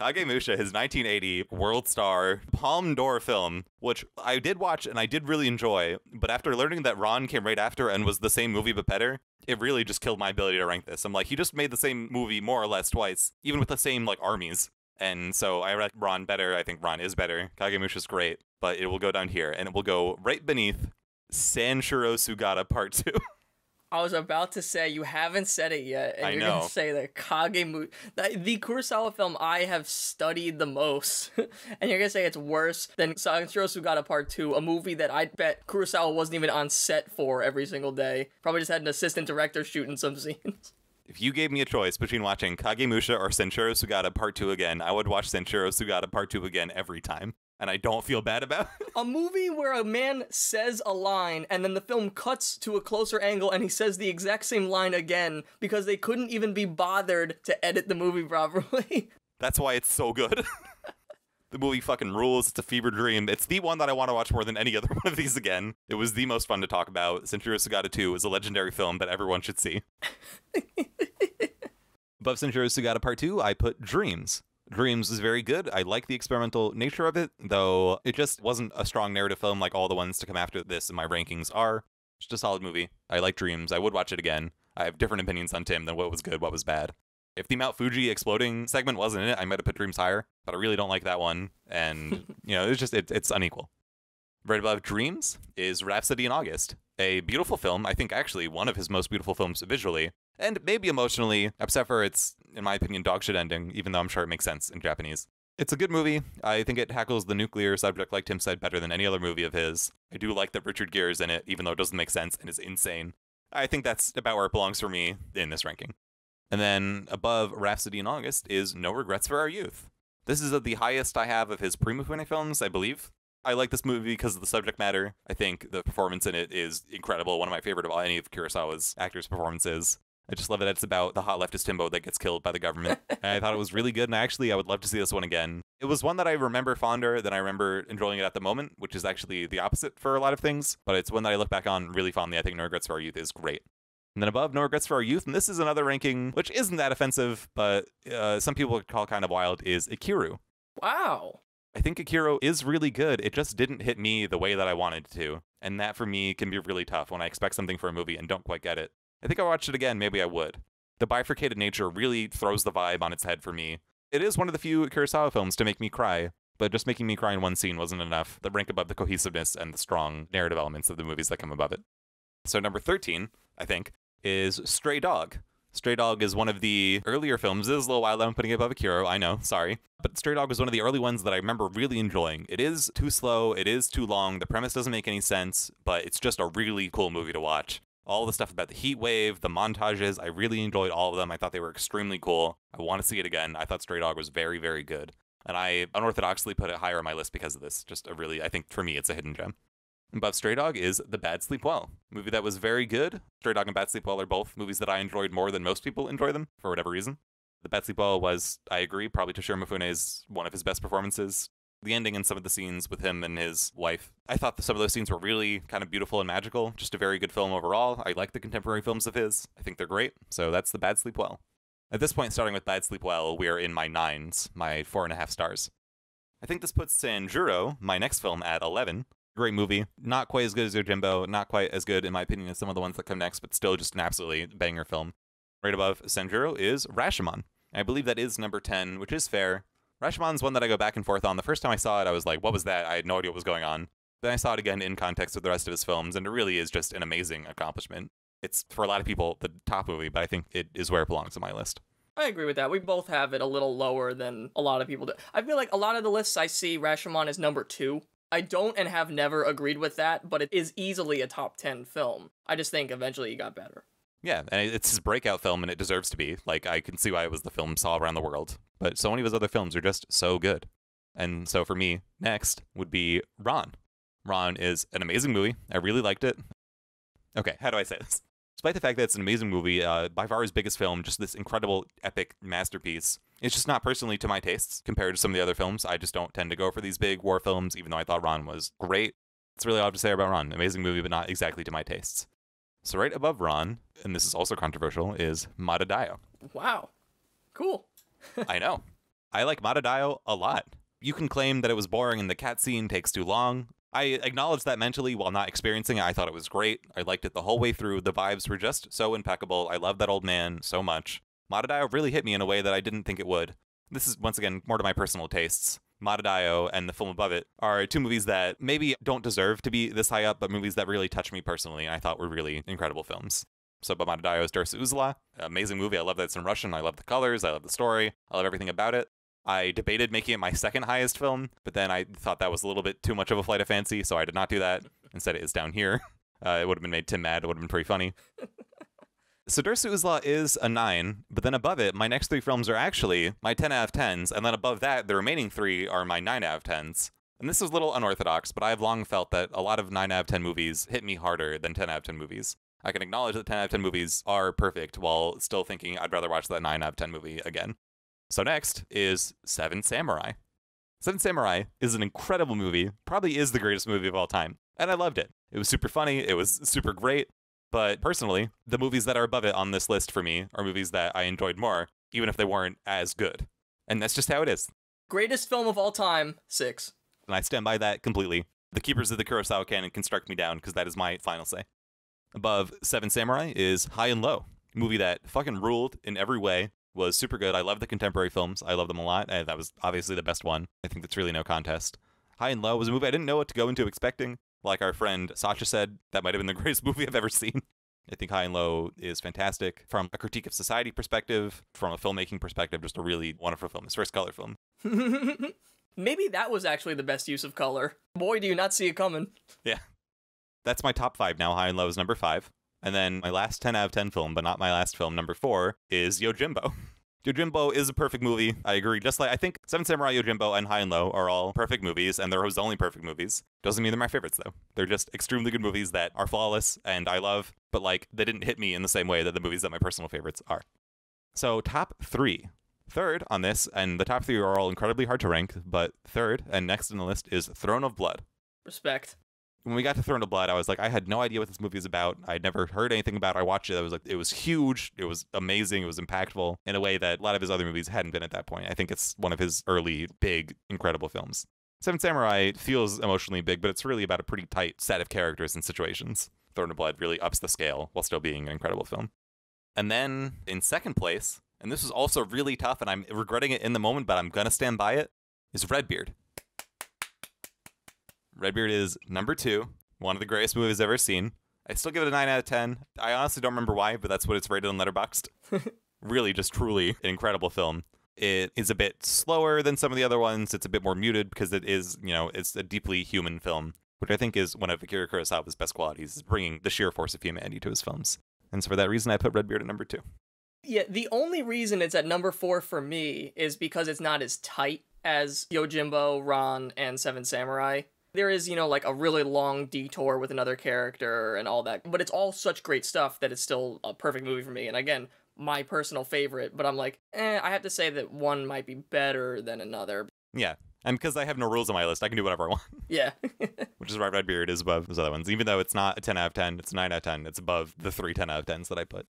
Kagemusha, his 1980 World Star Palm d'Or film, which I did watch and I did really enjoy, but after learning that Ron came right after and was the same movie but better, it really just killed my ability to rank this. I'm like, he just made the same movie more or less twice, even with the same like armies. And so I rank Ron better. I think Ron is better. Kagemusha is great, but it will go down here and it will go right beneath Sanshiro Sugata Part 2. I was about to say you haven't said it yet, and I you're know. gonna say the Kagemushi, the, the Kurosawa film I have studied the most, and you're gonna say it's worse than got Sugata Part Two, a movie that I bet Kurosawa wasn't even on set for every single day. Probably just had an assistant director shooting some scenes. If you gave me a choice between watching Kagemusha or Sanshiro Sugata Part 2 again, I would watch Sanshiro Sugata Part 2 again every time and I don't feel bad about. a movie where a man says a line and then the film cuts to a closer angle and he says the exact same line again because they couldn't even be bothered to edit the movie properly. That's why it's so good. the movie fucking rules. It's a fever dream. It's the one that I want to watch more than any other one of these again. It was the most fun to talk about. Centurio Sugata 2 is a legendary film that everyone should see. Above Centurio Sugata Part 2, I put Dreams. Dreams is very good. I like the experimental nature of it, though it just wasn't a strong narrative film like all the ones to come after this in my rankings are. It's just a solid movie. I like Dreams. I would watch it again. I have different opinions on Tim than what was good, what was bad. If the Mount Fuji exploding segment wasn't in it, I might have put Dreams higher, but I really don't like that one. And, you know, it's just, it, it's unequal. Right above Dreams is Rhapsody in August, a beautiful film. I think actually one of his most beautiful films visually and maybe emotionally, except for its, in my opinion, dogshit ending, even though I'm sure it makes sense in Japanese. It's a good movie. I think it tackles the nuclear subject, like Tim said, better than any other movie of his. I do like that Richard Gere is in it, even though it doesn't make sense and is insane. I think that's about where it belongs for me in this ranking. And then above Rhapsody in August is No Regrets for Our Youth. This is the highest I have of his Prima Mufune films, I believe. I like this movie because of the subject matter. I think the performance in it is incredible, one of my favorite of any of Kurosawa's actors' performances. I just love that it's about the hot leftist himbo that gets killed by the government. I thought it was really good, and actually, I would love to see this one again. It was one that I remember fonder than I remember enjoying it at the moment, which is actually the opposite for a lot of things, but it's one that I look back on really fondly. I think No Regrets for Our Youth is great. And then above, No Regrets for Our Youth, and this is another ranking, which isn't that offensive, but uh, some people call kind of wild, is Ikiru. Wow. I think Akira is really good. It just didn't hit me the way that I wanted to. And that for me can be really tough when I expect something for a movie and don't quite get it. I think I watched it again. Maybe I would. The bifurcated nature really throws the vibe on its head for me. It is one of the few Kurosawa films to make me cry, but just making me cry in one scene wasn't enough to rank above the cohesiveness and the strong narrative elements of the movies that come above it. So, number 13, I think, is Stray Dog. Stray Dog is one of the earlier films. This is a little while that I'm putting it above Akira, I know, sorry. But Stray Dog was one of the early ones that I remember really enjoying. It is too slow, it is too long, the premise doesn't make any sense, but it's just a really cool movie to watch all the stuff about the heat wave, the montages. I really enjoyed all of them. I thought they were extremely cool. I want to see it again. I thought Stray Dog was very, very good. And I unorthodoxly put it higher on my list because of this. Just a really, I think for me, it's a hidden gem. Above Stray Dog is The Bad Sleep Well, movie that was very good. Stray Dog and Bad Sleep Well are both movies that I enjoyed more than most people enjoy them, for whatever reason. The Bad Sleep Well was, I agree, probably Toshiro Mifune's one of his best performances the ending and some of the scenes with him and his wife. I thought some of those scenes were really kind of beautiful and magical. Just a very good film overall. I like the contemporary films of his. I think they're great. So that's the Bad Sleep Well. At this point, starting with Bad Sleep Well, we are in my nines, my four and a half stars. I think this puts Sanjuro, my next film, at 11. Great movie. Not quite as good as Yojimbo, not quite as good, in my opinion, as some of the ones that come next, but still just an absolutely banger film. Right above Sanjuro is Rashomon. I believe that is number 10, which is fair. Rashomon's one that I go back and forth on. The first time I saw it, I was like, what was that? I had no idea what was going on. Then I saw it again in context with the rest of his films, and it really is just an amazing accomplishment. It's for a lot of people the top movie, but I think it is where it belongs on my list. I agree with that. We both have it a little lower than a lot of people do. I feel like a lot of the lists I see, Rashomon is number two. I don't and have never agreed with that, but it is easily a top 10 film. I just think eventually he got better. Yeah, and it's his breakout film, and it deserves to be. Like, I can see why it was the film saw around the world. But so many of his other films are just so good. And so for me, next would be Ron. Ron is an amazing movie. I really liked it. Okay, how do I say this? Despite the fact that it's an amazing movie, uh, by far his biggest film, just this incredible epic masterpiece. It's just not personally to my tastes compared to some of the other films. I just don't tend to go for these big war films, even though I thought Ron was great. It's really all I have to say about Ron. Amazing movie, but not exactly to my tastes. So right above Ron, and this is also controversial, is Matadayo. Wow. Cool. I know. I like Matadayo a lot. You can claim that it was boring and the cat scene takes too long. I acknowledge that mentally while not experiencing it. I thought it was great. I liked it the whole way through. The vibes were just so impeccable. I love that old man so much. Matadayo really hit me in a way that I didn't think it would. This is, once again, more to my personal tastes. Matadayo and the film above it are two movies that maybe don't deserve to be this high up, but movies that really touched me personally and I thought were really incredible films. So Bamatadayo's Dursa Uzla, amazing movie. I love that it's in Russian. I love the colors. I love the story. I love everything about it. I debated making it my second highest film, but then I thought that was a little bit too much of a flight of fancy, so I did not do that. Instead, it is down here. Uh, it would have been made Tim mad. It would have been pretty funny. So Dursu's Law is a 9, but then above it, my next three films are actually my 10 out of 10s, and then above that, the remaining three are my 9 out of 10s. And this is a little unorthodox, but I have long felt that a lot of 9 out of 10 movies hit me harder than 10 out of 10 movies. I can acknowledge that 10 out of 10 movies are perfect while still thinking I'd rather watch that 9 out of 10 movie again. So next is Seven Samurai. Seven Samurai is an incredible movie, probably is the greatest movie of all time, and I loved it. It was super funny, it was super great, but personally, the movies that are above it on this list for me are movies that I enjoyed more, even if they weren't as good. And that's just how it is. Greatest film of all time, six. And I stand by that completely. The Keepers of the Kurosawa Canon can strike me down because that is my final say. Above Seven Samurai is High and Low, a movie that fucking ruled in every way, was super good. I love the contemporary films. I love them a lot. Eh, that was obviously the best one. I think that's really no contest. High and Low was a movie I didn't know what to go into expecting. Like our friend Sasha said, that might have been the greatest movie I've ever seen. I think High and Low is fantastic from a critique of society perspective, from a filmmaking perspective, just a really wonderful film. His first color film. Maybe that was actually the best use of color. Boy, do you not see it coming. Yeah. That's my top five now. High and Low is number five. And then my last 10 out of 10 film, but not my last film, number four, is Yojimbo. Yojimbo is a perfect movie. I agree. Just like I think Seven Samurai, Yojimbo, and High and Low are all perfect movies, and they're his only perfect movies. Doesn't mean they're my favorites though. They're just extremely good movies that are flawless and I love, but like they didn't hit me in the same way that the movies that my personal favorites are. So top three. Third on this, and the top three are all incredibly hard to rank, but third and next in the list is Throne of Blood. Respect when we got to Throne of Blood, I was like, I had no idea what this movie is about. I'd never heard anything about. it. I watched it. I was like, it was huge. It was amazing. It was impactful in a way that a lot of his other movies hadn't been at that point. I think it's one of his early big, incredible films. Seven Samurai feels emotionally big, but it's really about a pretty tight set of characters and situations. Throne of Blood really ups the scale while still being an incredible film. And then in second place, and this is also really tough, and I'm regretting it in the moment, but I'm gonna stand by it, is Redbeard. Redbeard is number two, one of the greatest movies ever seen. I still give it a 9 out of 10. I honestly don't remember why, but that's what it's rated on Letterboxd. really, just truly an incredible film. It is a bit slower than some of the other ones. It's a bit more muted because it is, you know, it's a deeply human film, which I think is one of Akira Kurosawa's best qualities, is bringing the sheer force of humanity to his films. And so for that reason, I put Redbeard at number two. Yeah, the only reason it's at number four for me is because it's not as tight as Yojimbo, Ron, and Seven Samurai. There is, you know, like a really long detour with another character and all that, but it's all such great stuff that it's still a perfect movie for me. And again, my personal favorite, but I'm like, eh, I have to say that one might be better than another. Yeah. And because I have no rules on my list, I can do whatever I want. Yeah. Which is why Red Beard is above those other ones. Even though it's not a 10 out of 10, it's a 9 out of 10. It's above the three 10 out of 10s that I put.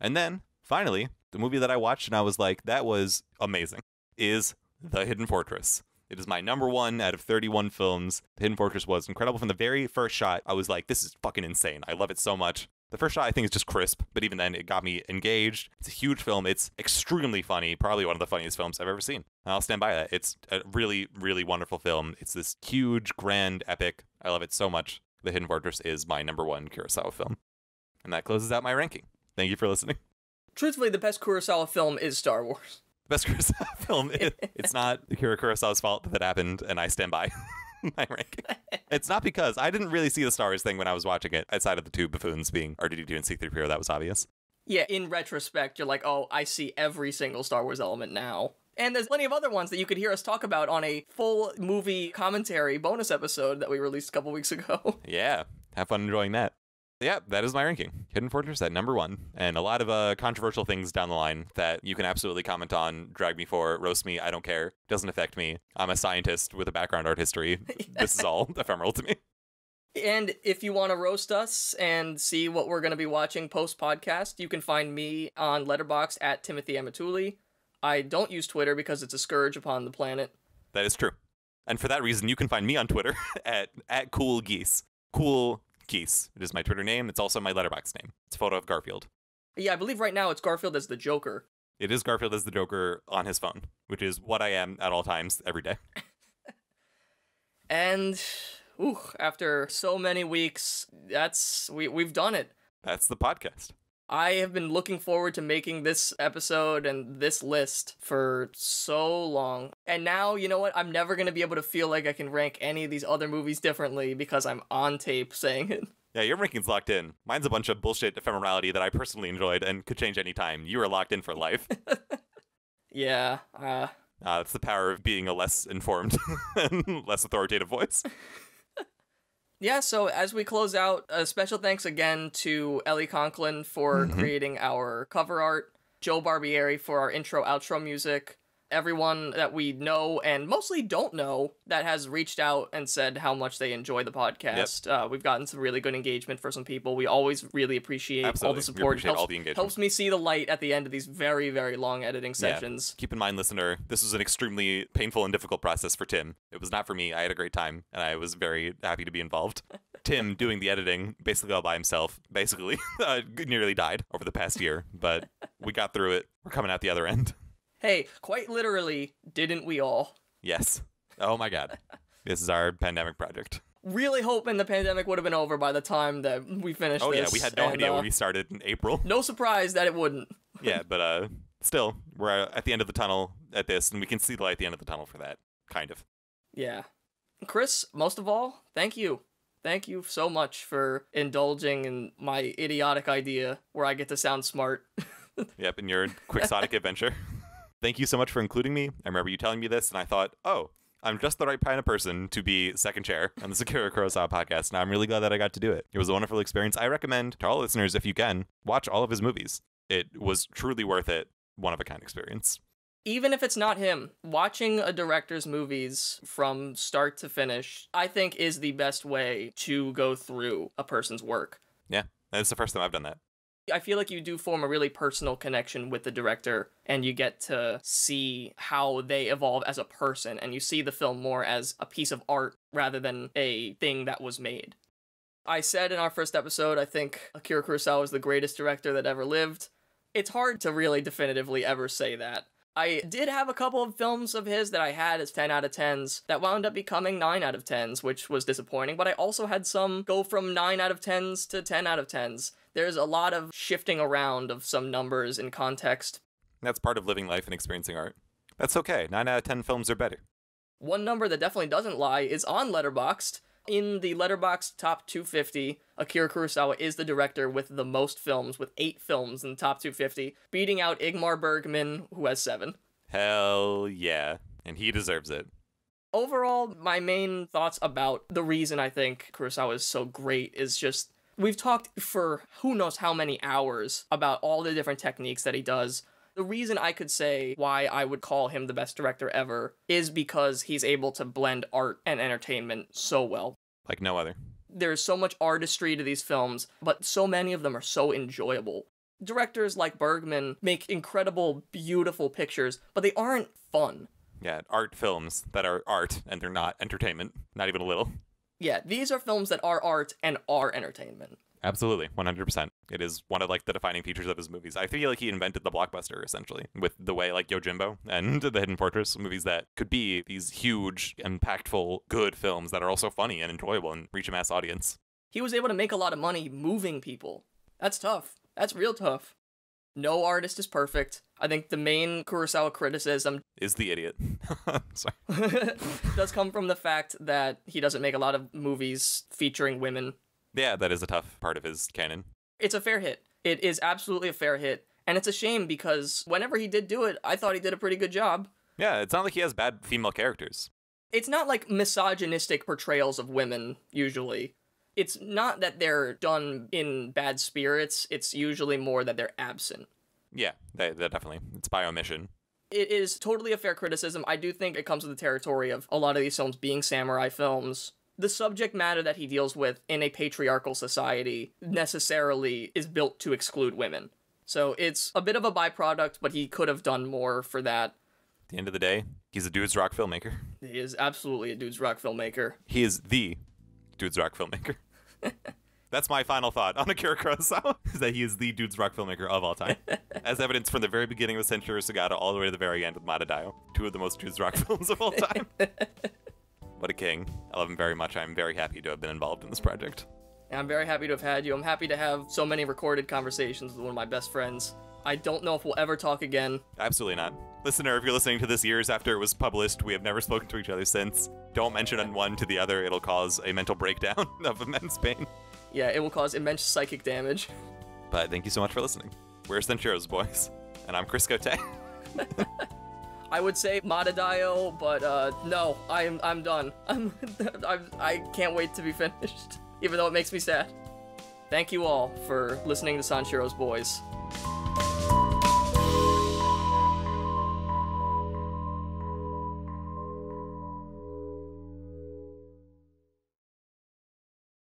And then, finally, the movie that I watched and I was like, that was amazing is The Hidden Fortress. It is my number one out of 31 films. Hidden Fortress was incredible from the very first shot. I was like, this is fucking insane. I love it so much. The first shot I think is just crisp, but even then it got me engaged. It's a huge film. It's extremely funny, probably one of the funniest films I've ever seen. And I'll stand by that. It's a really, really wonderful film. It's this huge, grand epic. I love it so much. The Hidden Fortress is my number one Kurosawa film. And that closes out my ranking. Thank you for listening. Truthfully, the best Kurosawa film is Star Wars the best Kurosawa film. It, it's not Akira Kurosawa's fault that that happened, and I stand by my ranking. It's not because I didn't really see the Star Wars thing when I was watching it, outside of the two buffoons being R2D2 and C3PO. That was obvious. Yeah, in retrospect, you're like, oh, I see every single Star Wars element now. And there's plenty of other ones that you could hear us talk about on a full movie commentary bonus episode that we released a couple weeks ago. Yeah, have fun enjoying that yeah, that is my ranking. Hidden Fortress at number one, and a lot of uh, controversial things down the line that you can absolutely comment on, drag me for, roast me. I don't care. Doesn't affect me. I'm a scientist with a background art history. this is all ephemeral to me. And if you want to roast us and see what we're going to be watching post podcast, you can find me on Letterbox at Timothy Amatuli. I don't use Twitter because it's a scourge upon the planet. That is true. And for that reason, you can find me on Twitter at, at Cool Geese. Cool Keese. It is my Twitter name. It's also my letterbox name. It's a photo of Garfield. Yeah, I believe right now it's Garfield as the Joker. It is Garfield as the Joker on his phone, which is what I am at all times every day. and ooh, after so many weeks, that's we we've done it. That's the podcast. I have been looking forward to making this episode and this list for so long. And now, you know what? I'm never going to be able to feel like I can rank any of these other movies differently because I'm on tape saying it. Yeah, your ranking's locked in. Mine's a bunch of bullshit ephemerality that I personally enjoyed and could change any time. You are locked in for life. yeah. Uh... Uh, that's the power of being a less informed and less authoritative voice yeah, so as we close out, a special thanks again to Ellie Conklin for mm-hmm. creating our cover art, Joe Barbieri for our intro outro music, everyone that we know and mostly don't know that has reached out and said how much they enjoy the podcast. Yep. Uh, we've gotten some really good engagement for some people. We always really appreciate Absolutely. all the support. Helps, all the engagement. helps me see the light at the end of these very, very long editing sessions. Yeah. Keep in mind, listener, this was an extremely painful and difficult process for Tim. It was not for me. I had a great time and I was very happy to be involved. Tim doing the editing basically all by himself, basically uh, nearly died over the past year, but we got through it. We're coming out the other end. Hey, quite literally, didn't we all? Yes. Oh my god. this is our pandemic project. Really hoping the pandemic would have been over by the time that we finished oh, this. yeah, we had no and, idea uh, when we started in April. No surprise that it wouldn't. yeah, but uh still, we're at the end of the tunnel at this and we can see the light at the end of the tunnel for that, kind of. Yeah. Chris, most of all, thank you. Thank you so much for indulging in my idiotic idea where I get to sound smart. yep, in your quixotic adventure. Thank you so much for including me. I remember you telling me this, and I thought, oh, I'm just the right kind of person to be second chair on the Sakura Kurosawa podcast, and I'm really glad that I got to do it. It was a wonderful experience. I recommend to all listeners, if you can, watch all of his movies. It was truly worth it. One of a kind experience. Even if it's not him, watching a director's movies from start to finish, I think is the best way to go through a person's work. Yeah, it's the first time I've done that. I feel like you do form a really personal connection with the director and you get to see how they evolve as a person and you see the film more as a piece of art rather than a thing that was made. I said in our first episode, I think Akira Kurosawa is the greatest director that ever lived. It's hard to really definitively ever say that. I did have a couple of films of his that I had as 10 out of 10s that wound up becoming 9 out of 10s, which was disappointing, but I also had some go from 9 out of 10s to 10 out of 10s. There's a lot of shifting around of some numbers in context. That's part of living life and experiencing art. That's okay. 9 out of 10 films are better. One number that definitely doesn't lie is on Letterboxd, in the letterbox top 250 akira kurosawa is the director with the most films with eight films in the top 250 beating out igmar bergman who has seven hell yeah and he deserves it overall my main thoughts about the reason i think kurosawa is so great is just we've talked for who knows how many hours about all the different techniques that he does the reason I could say why I would call him the best director ever is because he's able to blend art and entertainment so well. Like no other. There's so much artistry to these films, but so many of them are so enjoyable. Directors like Bergman make incredible, beautiful pictures, but they aren't fun. Yeah, art films that are art and they're not entertainment, not even a little. Yeah, these are films that are art and are entertainment. Absolutely, 100%. It is one of like the defining features of his movies. I feel like he invented the blockbuster essentially with the way like Yojimbo and The Hidden Fortress movies that could be these huge, impactful, good films that are also funny and enjoyable and reach a mass audience. He was able to make a lot of money moving people. That's tough. That's real tough. No artist is perfect. I think the main Kurosawa criticism is the idiot. Sorry. does come from the fact that he doesn't make a lot of movies featuring women yeah, that is a tough part of his canon. It's a fair hit. It is absolutely a fair hit. And it's a shame because whenever he did do it, I thought he did a pretty good job. Yeah, it's not like he has bad female characters. It's not like misogynistic portrayals of women, usually. It's not that they're done in bad spirits, it's usually more that they're absent. Yeah, they that definitely. It's by omission. It is totally a fair criticism. I do think it comes with the territory of a lot of these films being samurai films the subject matter that he deals with in a patriarchal society necessarily is built to exclude women. So it's a bit of a byproduct, but he could have done more for that. At the end of the day, he's a dude's rock filmmaker. He is absolutely a dude's rock filmmaker. He is the dude's rock filmmaker. That's my final thought on Akira Kurosawa is that he is the dude's rock filmmaker of all time, as evidence from the very beginning of Century Sagata all the way to the very end with Matadayo, two of the most dude's rock films of all time. What a king. I love him very much. I'm very happy to have been involved in this project. And I'm very happy to have had you. I'm happy to have so many recorded conversations with one of my best friends. I don't know if we'll ever talk again. Absolutely not. Listener, if you're listening to this years after it was published, we have never spoken to each other since. Don't mention one to the other, it'll cause a mental breakdown of immense pain. Yeah, it will cause immense psychic damage. But thank you so much for listening. We're Centuros Boys, and I'm Chris Cote. I would say Matadayo, but uh, no, I'm I'm done. I'm, I'm I can't wait to be finished, even though it makes me sad. Thank you all for listening to Sanchiro's Boys.